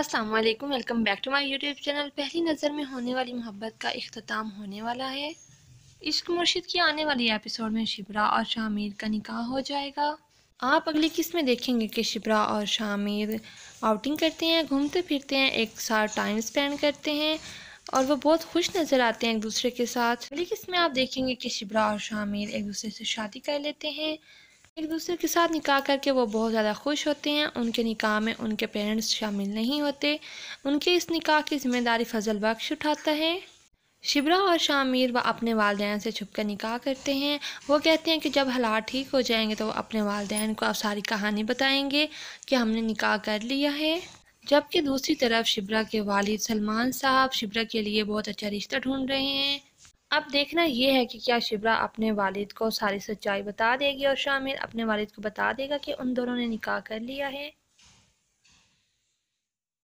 अस्सलाम welcome back to my YouTube channel पहली नज़र में होने वाली मोहब्बत का अख्ताम होने वाला है इश्क मुर्शिद की आने वाली एपिसोड में शिबरा और शामिर का निकाह हो जाएगा आप अगली किस्त में देखेंगे कि शिबरा और शामिर आउटिंग करते हैं घूमते फिरते हैं एक साथ टाइम स्पेंड करते हैं और वो बहुत खुश नज़र आते हैं एक दूसरे के साथ अगली किस्त में आप देखेंगे कि शिबरा और शामिर एक दूसरे से शादी कर लेते हैं एक दूसरे के साथ निकाह करके वो बहुत ज़्यादा खुश होते हैं उनके निकाह में उनके पेरेंट्स शामिल नहीं होते उनके इस निकाह की ज़िम्मेदारी फजल बख्श उठाता है शिबरा और शामिर व अपने वालदेन से छुप कर निकाह करते हैं वो कहते हैं कि जब हालात ठीक हो जाएंगे तो वो अपने वालदेन को अब सारी कहानी बताएंगे कि हमने निकाह कर लिया है जबकि दूसरी तरफ शिबरा के वालिद सलमान साहब शिबरा के लिए बहुत अच्छा रिश्ता ढूंढ रहे हैं अब देखना यह है कि क्या शिबरा अपने वालिद को सारी सच्चाई बता देगी और शामिर अपने वालिद को बता देगा कि उन दोनों ने निकाह कर लिया है